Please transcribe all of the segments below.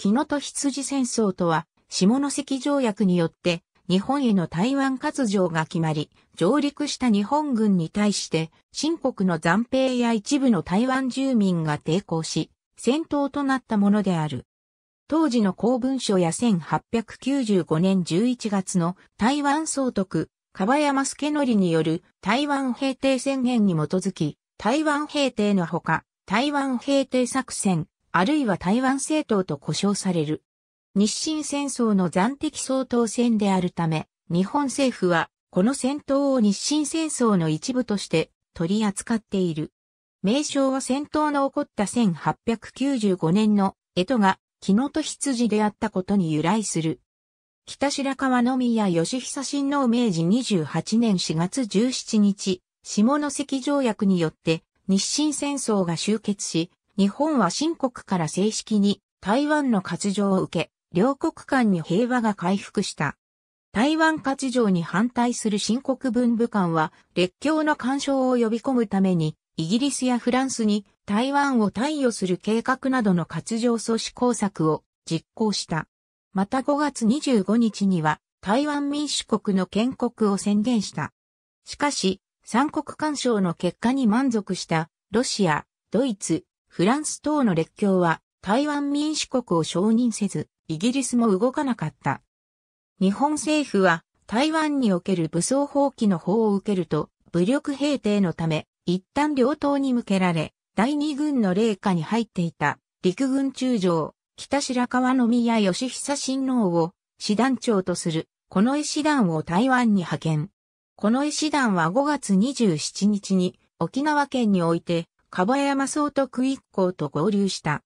木野と羊戦争とは、下関条約によって、日本への台湾割譲が決まり、上陸した日本軍に対して、新国の暫兵や一部の台湾住民が抵抗し、戦闘となったものである。当時の公文書や1895年11月の台湾総督、川山助則による台湾平定宣言に基づき、台湾平定のほか、台湾平定作戦、あるいは台湾政党と呼称される。日清戦争の暫定総統選であるため、日本政府は、この戦闘を日清戦争の一部として取り扱っている。名称は戦闘の起こった1895年の江戸が、木のと羊であったことに由来する。北白川宮義久親王明治28年4月17日、下関条約によって日清戦争が終結し、日本は新国から正式に台湾の割譲を受け、両国間に平和が回復した。台湾割譲に反対する新国文武官は、列強の干渉を呼び込むために、イギリスやフランスに台湾を貸与する計画などの割譲阻止工作を実行した。また5月25日には、台湾民主国の建国を宣言した。しかし、三国干渉の結果に満足した、ロシア、ドイツ、フランス等の列強は台湾民主国を承認せず、イギリスも動かなかった。日本政府は台湾における武装放棄の法を受けると、武力平定のため、一旦両党に向けられ、第二軍の霊下に入っていた陸軍中将、北白川の宮義久親王を師団長とする、この絵師団を台湾に派遣。この絵師団は5月27日に沖縄県においてソート督一行と合流した。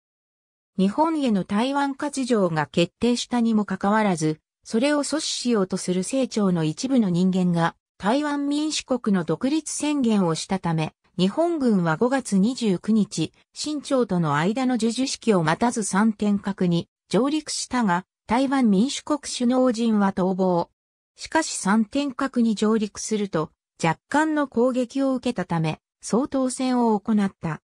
日本への台湾割譲が決定したにもかかわらず、それを阻止しようとする清朝の一部の人間が台湾民主国の独立宣言をしたため、日本軍は5月29日、新朝との間の授受式を待たず三点角に上陸したが、台湾民主国首脳陣は逃亡。しかし三点角に上陸すると、若干の攻撃を受けたため、総統選を行った。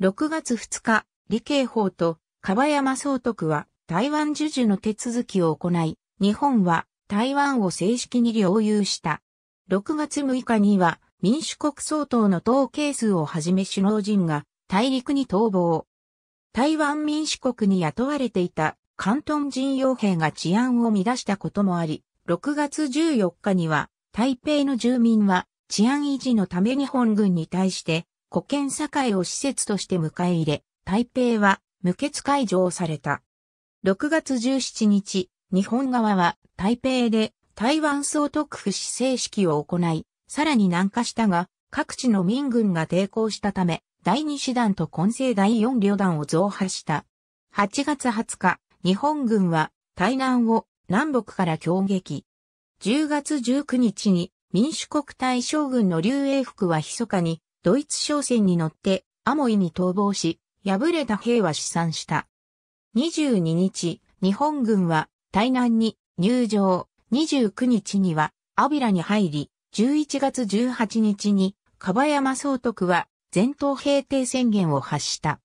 6月2日、李慶法と川山総督は台湾授受の手続きを行い、日本は台湾を正式に領有した。6月6日には民主国総統の統計数をはじめ首脳陣が大陸に逃亡。台湾民主国に雇われていた関東人傭兵が治安を乱したこともあり、6月14日には台北の住民は治安維持のため日本軍に対して、古県境を施設として迎え入れ、台北は無血開城された。6月17日、日本側は台北で台湾総督府指制式を行い、さらに南下したが、各地の民軍が抵抗したため、第2師団と混成第4旅団を増派した。8月20日、日本軍は台南を南北から攻撃。10月19日に民主国大将軍の劉英福は密かにドイツ商船に乗ってアモイに逃亡し、敗れた兵は死産した。22日、日本軍は台南に入場。29日にはアビラに入り、11月18日に、カバヤマ総督は、全島平定宣言を発した。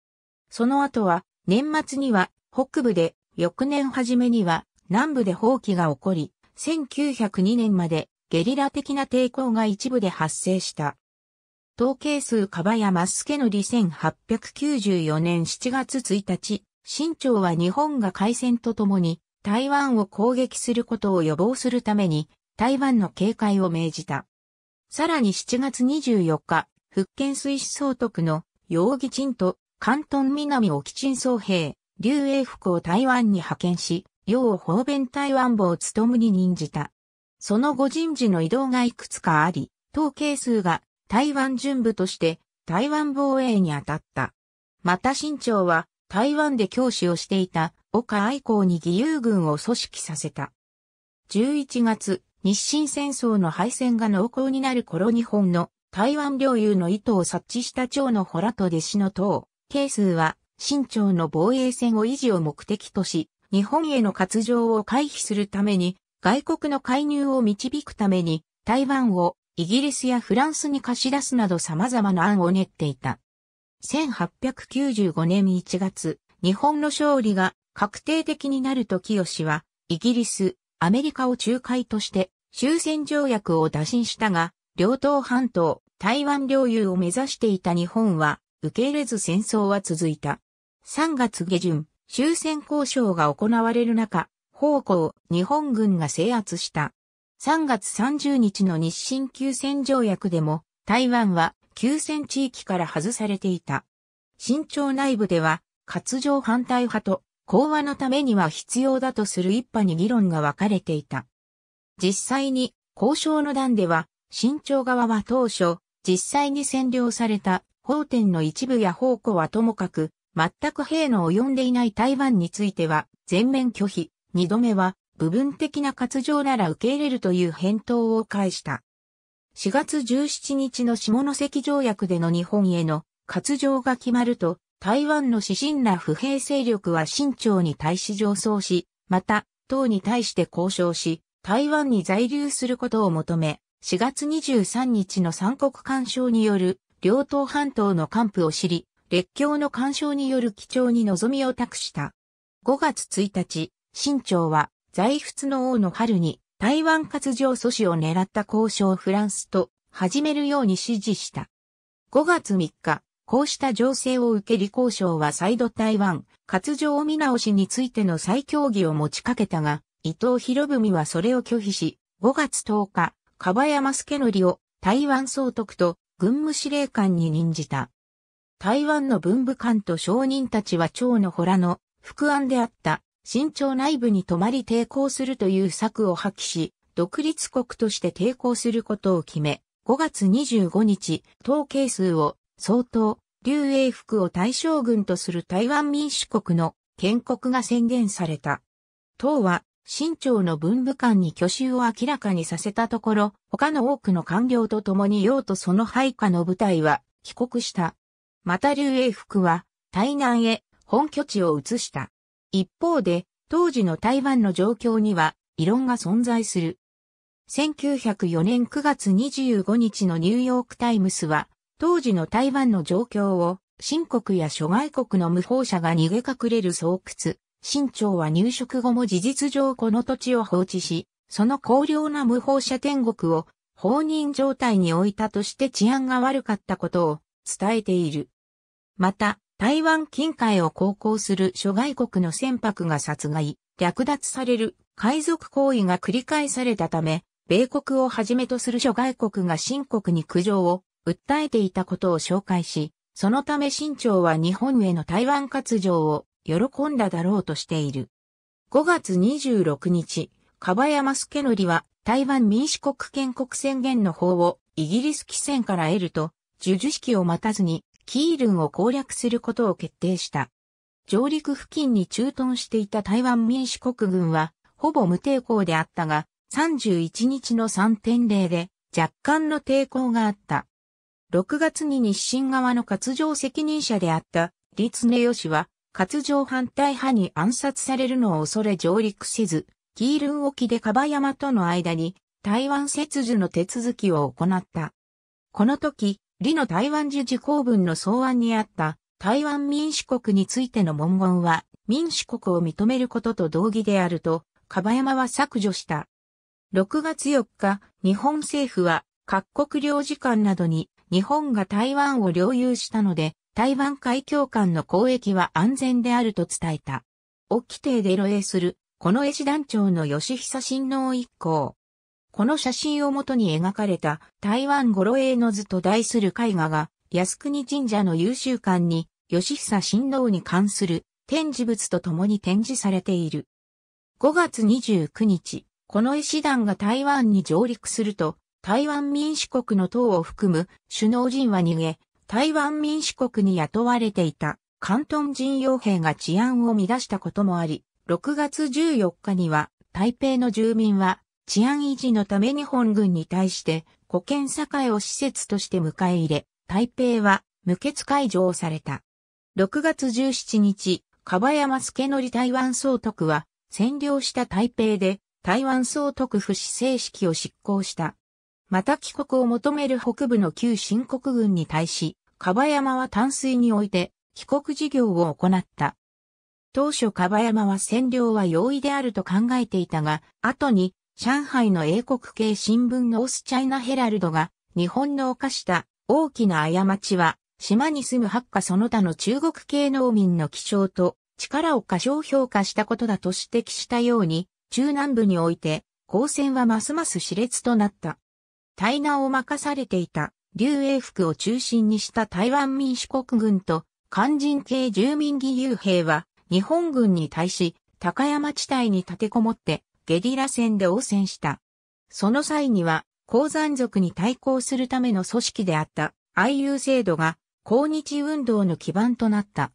その後は、年末には、北部で、翌年初めには、南部で放棄が起こり、1902年まで、ゲリラ的な抵抗が一部で発生した。統計数カバヤマスケのり1894年7月1日、新朝は日本が開戦とともに台湾を攻撃することを予防するために台湾の警戒を命じた。さらに7月24日、福建水師総督の楊義ンと関東南沖鎮総兵、劉英福を台湾に派遣し、楊を方便台湾部を務むに任じた。その後人事の移動がいくつかあり、統計数が台湾準部として台湾防衛に当たった。また新朝は台湾で教師をしていた岡愛好に義勇軍を組織させた。11月、日清戦争の敗戦が濃厚になる頃日本の台湾領有の意図を察知した長のホラと弟子の党、慶数は新朝の防衛線を維持を目的とし、日本への割譲を回避するために外国の介入を導くために台湾をイギリスやフランスに貸し出すなど様々な案を練っていた。1895年1月、日本の勝利が確定的になると清は、イギリス、アメリカを仲介として終戦条約を打診したが、両党半島、台湾領有を目指していた日本は、受け入れず戦争は続いた。3月下旬、終戦交渉が行われる中、方向、日本軍が制圧した。3月30日の日清休戦条約でも、台湾は休戦地域から外されていた。新朝内部では、割譲反対派と、講和のためには必要だとする一派に議論が分かれていた。実際に、交渉の段では、新朝側は当初、実際に占領された、法典の一部や方向はともかく、全く兵の及んでいない台湾については、全面拒否。二度目は、部分的な割譲なら受け入れるという返答を返した。4月17日の下関条約での日本への割譲が決まると、台湾の指針な不平勢力は新重に対し上層し、また、党に対して交渉し、台湾に在留することを求め、4月23日の三国干渉による両党半島の幹部を知り、列強の干渉による基調に望みを託した。5月1日、清朝は在仏の王の春に台湾割譲阻止を狙った交渉をフランスと始めるように指示した。5月3日、こうした情勢を受け李交渉は再度台湾割譲見直しについての再協議を持ちかけたが、伊藤博文はそれを拒否し、5月10日、樺山助則のを台湾総督と軍務司令官に任じた。台湾の文武官と商人たちは蝶の洞の副案であった新朝内部に泊まり抵抗するという策を破棄し、独立国として抵抗することを決め、5月25日、統計数を総統、劉英福を対象軍とする台湾民主国の建国が宣言された。党は、新朝の文部官に挙手を明らかにさせたところ、他の多くの官僚と共に用とその配下の部隊は帰国した。また劉英福は、台南へ本拠地を移した。一方で、当時の台湾の状況には異論が存在する。1904年9月25日のニューヨークタイムスは、当時の台湾の状況を、新国や諸外国の無法者が逃げ隠れる巣窟、新朝は入植後も事実上この土地を放置し、その高量な無法者天国を放任状態に置いたとして治安が悪かったことを伝えている。また、台湾近海を航行する諸外国の船舶が殺害、略奪される海賊行為が繰り返されたため、米国をはじめとする諸外国が新国に苦情を訴えていたことを紹介し、そのため新朝は日本への台湾割譲を喜んだだろうとしている。5月26日、樺山助リは台湾民主国建国宣言の法をイギリス機船から得ると、授受式を待たずにキールンを攻略することを決定した。上陸付近に駐屯していた台湾民主国軍は、ほぼ無抵抗であったが、31日の3.0で若干の抵抗があった。6月に日清側の活動責任者であった立根義は、活動反対派に暗殺されるのを恐れ上陸せず、キールン沖でカバ山との間に台湾切除の手続きを行った。この時、李の台湾自治公文の草案にあった台湾民主国についての文言は民主国を認めることと同義であると、かばやまは削除した。6月4日、日本政府は各国領事館などに日本が台湾を領有したので、台湾海峡間の交易は安全であると伝えた。沖艇で露営する、この絵師団長の吉久親王一行。この写真をもとに描かれた台湾語呂絵の図と題する絵画が、靖国神社の優秀館に、吉久神王に関する展示物と共に展示されている。5月29日、この絵師団が台湾に上陸すると、台湾民主国の党を含む首脳陣は逃げ、台湾民主国に雇われていた関東人傭兵が治安を乱したこともあり、6月14日には台北の住民は治安維持のため日本軍に対して、古建栄を施設として迎え入れ、台北は無血除をされた。6月17日、樺山のり台湾総督は、占領した台北で、台湾総督府市正式を執行した。また帰国を求める北部の旧新国軍に対し、樺山は淡水において、帰国事業を行った。当初樺山は占領は容易であると考えていたが、後に上海の英国系新聞ノースチャイナヘラルドが、日本の犯した大きな過ちは、島に住むハッカその他の中国系農民の気象と力を過小評価したことだと指摘したように、中南部において、交戦はますます熾烈となった。対南を任されていた、劉英福を中心にした台湾民主国軍と、肝心系住民義勇兵は、日本軍に対し、高山地帯に立てこもって、ゲリラ戦で応戦した。その際には、鉱山族に対抗するための組織であった IU 制度が抗日運動の基盤となった。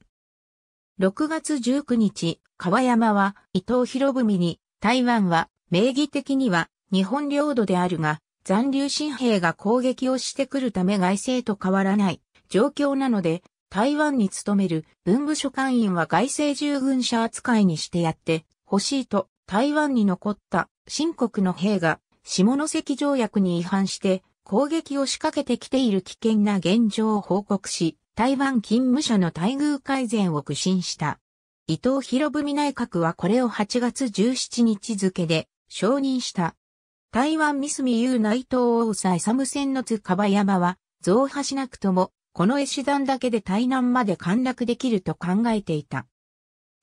6月19日、川山は伊藤博文に台湾は名義的には日本領土であるが残留新兵が攻撃をしてくるため外政と変わらない状況なので台湾に勤める文部所館員は外政従軍者扱いにしてやってほしいと台湾に残った新国の兵が下関条約に違反して攻撃を仕掛けてきている危険な現状を報告し、台湾勤務者の待遇改善を苦心した。伊藤博文内閣はこれを8月17日付で承認した。台湾三ス雄内藤大佐勇戦の津川山は増派しなくともこの絵師団だけで台南まで陥落できると考えていた。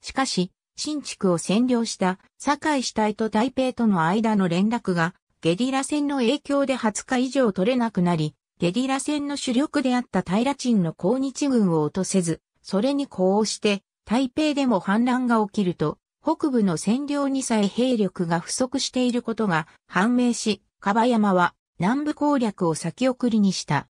しかし、新築を占領した堺市隊と台北との間の連絡がゲリラ戦の影響で20日以上取れなくなり、ゲリラ戦の主力であった平鎮の抗日軍を落とせず、それに呼応して台北でも反乱が起きると、北部の占領にさえ兵力が不足していることが判明し、カバヤマは南部攻略を先送りにした。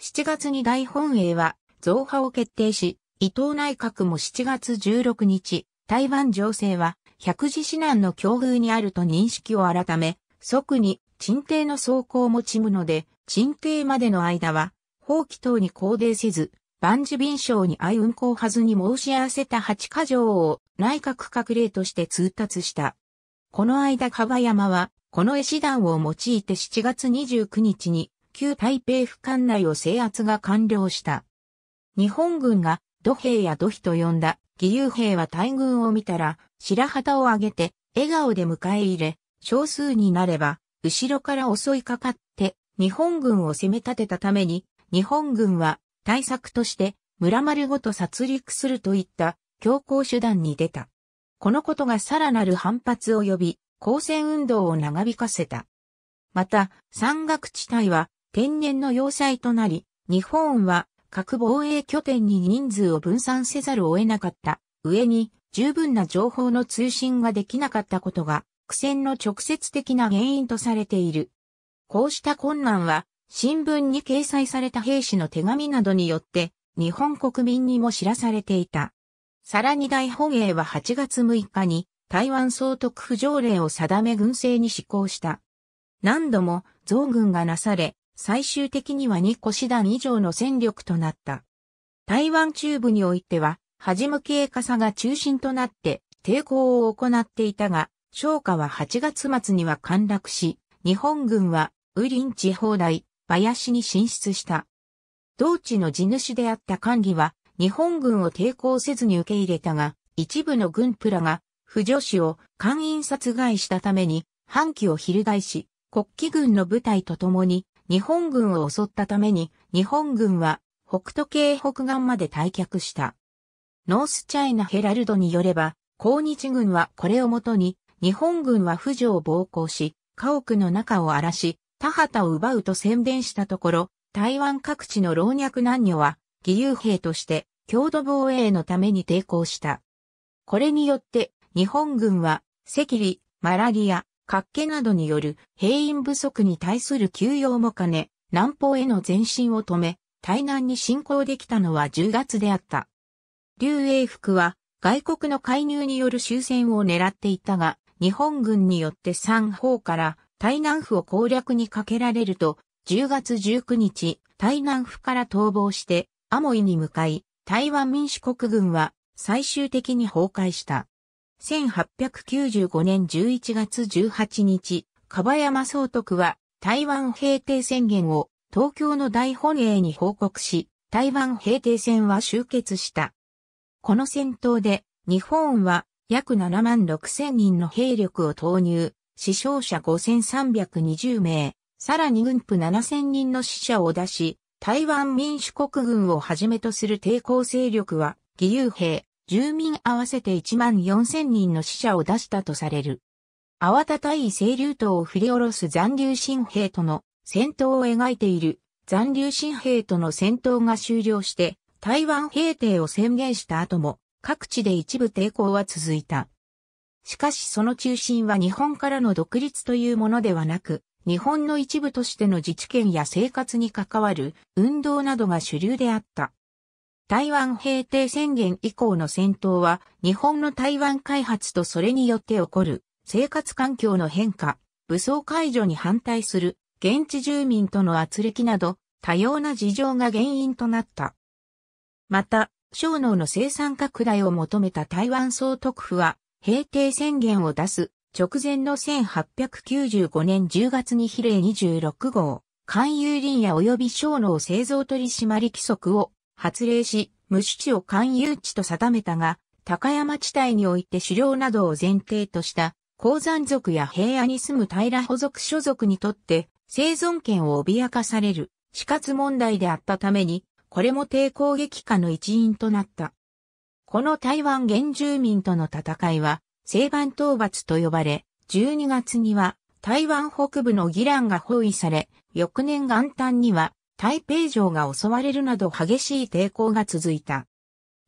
7月に大本営は増派を決定し、伊藤内閣も7月16日、台湾情勢は、百事指南の境遇にあると認識を改め、即に、鎮定の走行持ちむので、鎮定までの間は、法規等に肯定せず、万事便章に相運行はずに申し合わせた八箇条を内閣閣令として通達した。この間川山は、この絵師団を用いて7月29日に、旧台北府管内を制圧が完了した。日本軍が、土兵や土肥と呼んだ義勇兵は大軍を見たら、白旗を上げて、笑顔で迎え入れ、少数になれば、後ろから襲いかかって、日本軍を攻め立てたために、日本軍は、対策として、村丸ごと殺戮するといった、強硬手段に出た。このことがさらなる反発を呼び、抗戦運動を長引かせた。また、山岳地帯は天然の要塞となり、日本は各防衛拠点に人数を分散せざるを得なかった上に十分な情報の通信ができなかったことが苦戦の直接的な原因とされている。こうした困難は新聞に掲載された兵士の手紙などによって日本国民にも知らされていた。さらに大本営は8月6日に台湾総督府条例を定め軍政に施行した。何度も増軍がなされ、最終的には2個師団以上の戦力となった。台湾中部においては、はじむ系傘が中心となって抵抗を行っていたが、商家は8月末には陥落し、日本軍はウリン地方大、林に進出した。同地の地主であった管理は、日本軍を抵抗せずに受け入れたが、一部の軍プラが、不女子を官員殺害したために、反旗を翻し、国旗軍の部隊と共に、日本軍を襲ったために、日本軍は北斗系北岸まで退却した。ノースチャイナヘラルドによれば、抗日軍はこれをもとに、日本軍は婦女を暴行し、家屋の中を荒らし、田畑を奪うと宣伝したところ、台湾各地の老若男女は、義勇兵として、郷土防衛のために抵抗した。これによって、日本軍は、赤痢、マラリア、活気などによる兵員不足に対する休養も兼ね、南方への前進を止め、台南に侵攻できたのは10月であった。劉英福は外国の介入による終戦を狙っていたが、日本軍によって三方から台南府を攻略にかけられると、10月19日、台南府から逃亡して、アモイに向かい、台湾民主国軍は最終的に崩壊した。1895年11月18日、樺山総督は台湾平定宣言を東京の大本営に報告し、台湾平定戦は終結した。この戦闘で日本は約7万6千人の兵力を投入、死傷者5320名、さらに軍部7千人の死者を出し、台湾民主国軍をはじめとする抵抗勢力は義勇兵、住民合わせて1万4000人の死者を出したとされる。慌ただい清流島を振り下ろす残留新兵との戦闘を描いている残留新兵との戦闘が終了して台湾平定を宣言した後も各地で一部抵抗は続いた。しかしその中心は日本からの独立というものではなく、日本の一部としての自治権や生活に関わる運動などが主流であった。台湾平定宣言以降の戦闘は、日本の台湾開発とそれによって起こる、生活環境の変化、武装解除に反対する、現地住民との圧力など、多様な事情が原因となった。また、小脳の生産拡大を求めた台湾総督府は、平定宣言を出す直前の1895年10月に比例26号、勧誘林野及び小脳製造取締規則を発令し、無視地を勧誘地と定めたが、高山地帯において狩猟などを前提とした、鉱山族や平野に住む平保族所属にとって、生存権を脅かされる死活問題であったために、これも抵抗撃化の一因となった。この台湾原住民との戦いは、西番討伐と呼ばれ、12月には台湾北部の議ラが包囲され、翌年元旦には台北城が襲われるなど激しい抵抗が続いた。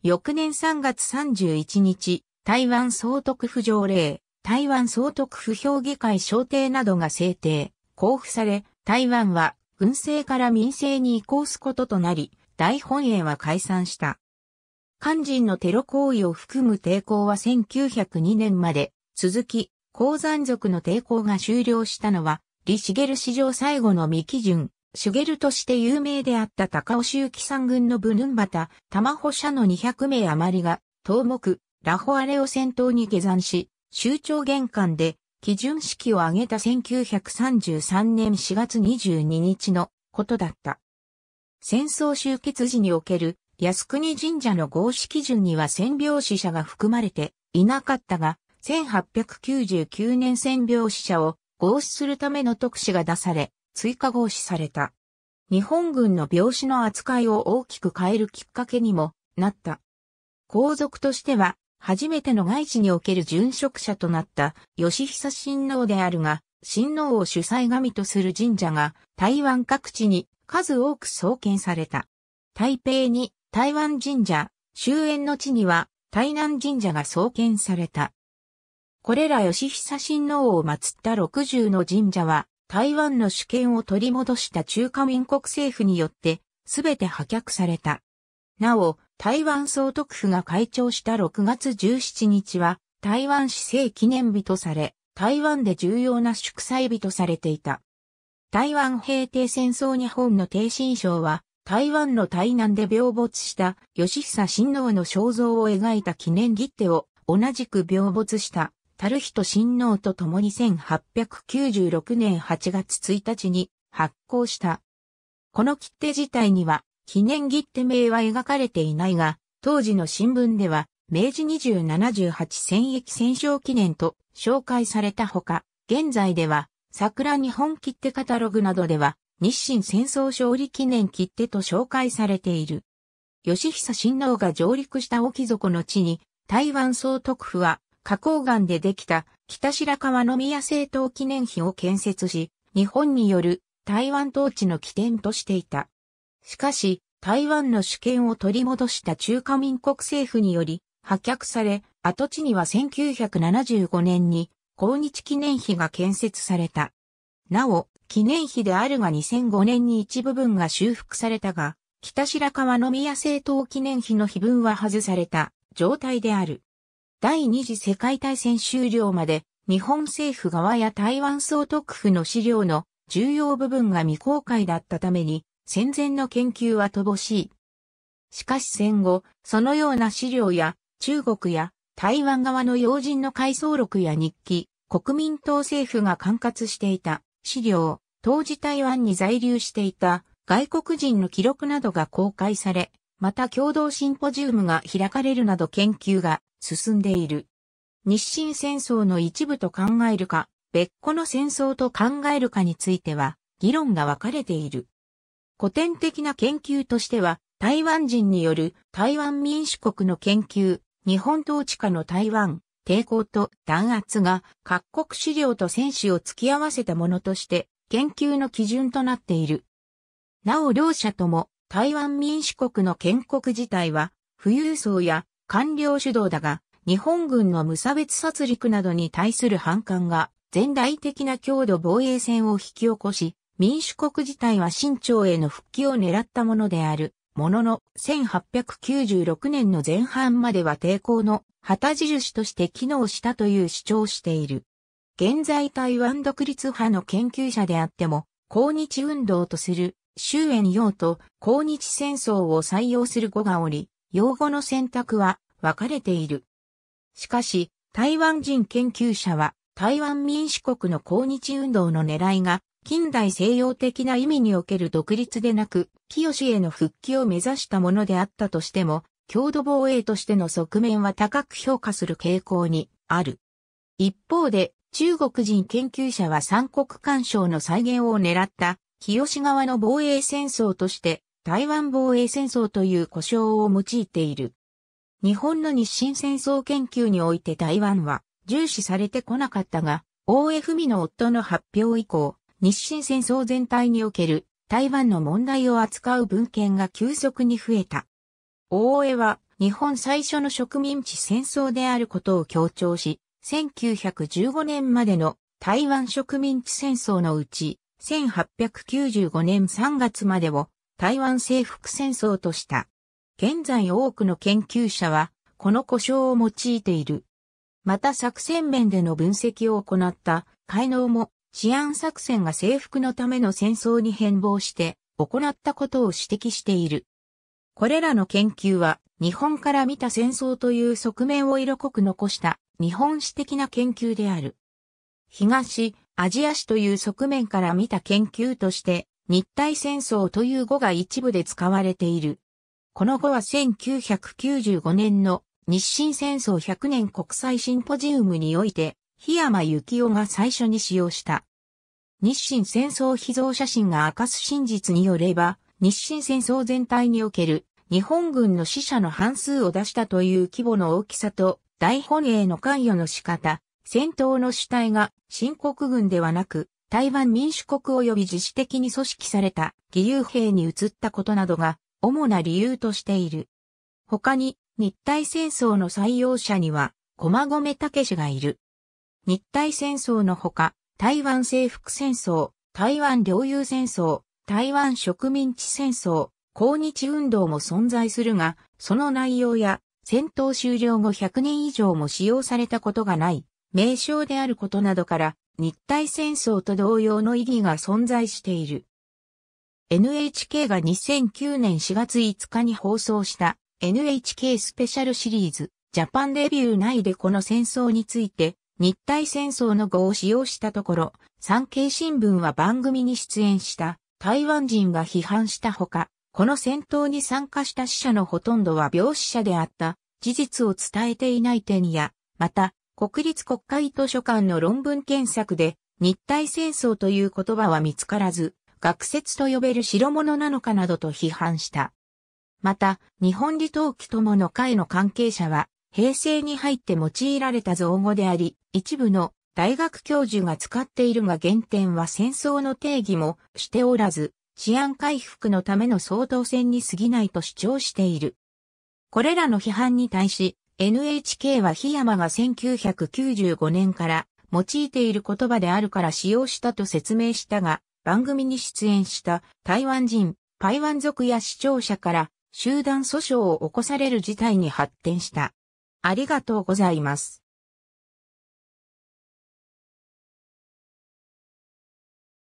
翌年3月31日、台湾総督府条例、台湾総督府評議会商定などが制定、交付され、台湾は軍政から民政に移行すこととなり、大本営は解散した。肝心のテロ行為を含む抵抗は1902年まで続き、鉱山族の抵抗が終了したのは、李茂史上最後の未基準、シュゲルとして有名であった高尾周期三軍のブヌンバタ、玉保社の200名余りが、東目、ラホアレを先頭に下山し、州庁玄関で、基準式を挙げた1933年4月22日のことだった。戦争終結時における靖国神社の合祀基準には戦病死者が含まれていなかったが、1899年戦病死者を合祀するための特使が出され、追加合視された。日本軍の病死の扱いを大きく変えるきっかけにもなった。皇族としては、初めての外地における殉職者となった吉久親王であるが、親王を主催神とする神社が台湾各地に数多く創建された。台北に台湾神社、周焉の地には台南神社が創建された。これら吉久親王を祀った60の神社は台湾の主権を取り戻した中華民国政府によって、すべて破却された。なお、台湾総督府が会長した6月17日は、台湾市政記念日とされ、台湾で重要な祝祭日とされていた。台湾平定戦争日本の低心章は、台湾の台南で病没した吉久親王の肖像を描いた記念切手を同じく病没した樽と親王と共に1896年8月1日に発行した。この切手自体には記念切手名は描かれていないが、当時の新聞では明治2078戦役戦勝記念と紹介されたほか、現在では桜日本切手カタログなどでは日清戦争勝利記念切手と紹介されている。吉久新王が上陸した沖底の地に、台湾総督府は花崗岩でできた北白川宮政党記念碑を建設し、日本による台湾統治の起点としていた。しかし、台湾の主権を取り戻した中華民国政府により破却され、跡地には1975年に抗日記念碑が建設された。なお、記念碑であるが2005年に一部分が修復されたが、北白川宮政党記念碑の碑文は外された状態である。第二次世界大戦終了まで日本政府側や台湾総督府の資料の重要部分が未公開だったために戦前の研究は乏しい。しかし戦後、そのような資料や中国や台湾側の要人の回想録や日記、国民党政府が管轄していた資料、当時台湾に在留していた外国人の記録などが公開され、また共同シンポジウムが開かれるなど研究が進んでいる。日清戦争の一部と考えるか、別個の戦争と考えるかについては、議論が分かれている。古典的な研究としては、台湾人による台湾民主国の研究、日本統治下の台湾、抵抗と弾圧が各国資料と戦士を突き合わせたものとして研究の基準となっている。なお両者とも台湾民主国の建国自体は、富裕層や官僚主導だが、日本軍の無差別殺戮などに対する反感が、全体的な強度防衛戦を引き起こし、民主国自体は清朝への復帰を狙ったものである。ものの、1896年の前半までは抵抗の旗印として機能したという主張をしている。現在台湾独立派の研究者であっても、抗日運動とする終焉用と抗日戦争を採用する語がおり、用語の選択は分かれている。しかし、台湾人研究者は、台湾民主国の抗日運動の狙いが、近代西洋的な意味における独立でなく、清への復帰を目指したものであったとしても、郷土防衛としての側面は高く評価する傾向にある。一方で、中国人研究者は三国干渉の再現を狙った日吉川の防衛戦争として台湾防衛戦争という呼称を用いている。日本の日清戦争研究において台湾は重視されてこなかったが、大江文の夫の発表以降、日清戦争全体における台湾の問題を扱う文献が急速に増えた。大江は日本最初の植民地戦争であることを強調し、1915年までの台湾植民地戦争のうち、1895年3月までを台湾征服戦争とした。現在多くの研究者は、この故障を用いている。また作戦面での分析を行った海能も治安作戦が征服のための戦争に変貌して行ったことを指摘している。これらの研究は日本から見た戦争という側面を色濃く残した日本史的な研究である。東、アジア史という側面から見た研究として、日体戦争という語が一部で使われている。この語は1995年の日清戦争100年国際シンポジウムにおいて、檜山幸雄が最初に使用した。日清戦争秘蔵写真が明かす真実によれば、日清戦争全体における日本軍の死者の半数を出したという規模の大きさと大本営の関与の仕方、戦闘の主体が新国軍ではなく、台湾民主国及び自主的に組織された義勇兵に移ったことなどが主な理由としている。他に日体戦争の採用者には駒込武がいる。日体戦争のほか、台湾征服戦争、台湾領有戦争、台湾植民地戦争、抗日運動も存在するが、その内容や戦闘終了後100年以上も使用されたことがない名称であることなどから、日体戦争と同様の意義が存在している。NHK が2009年4月5日に放送した NHK スペシャルシリーズジャパンレビュー内でこの戦争について日体戦争の語を使用したところ、産経新聞は番組に出演した台湾人が批判したほか、この戦闘に参加した死者のほとんどは病死者であった事実を伝えていない点や、また、国立国会図書館の論文検索で、日体戦争という言葉は見つからず、学説と呼べる代物なのかなどと批判した。また、日本理党機友の会の関係者は、平成に入って用いられた造語であり、一部の大学教授が使っているが原点は戦争の定義もしておらず、治安回復のための総統選に過ぎないと主張している。これらの批判に対し、NHK は檜山が1995年から用いている言葉であるから使用したと説明したが、番組に出演した台湾人、台湾族や視聴者から集団訴訟を起こされる事態に発展した。ありがとうございます。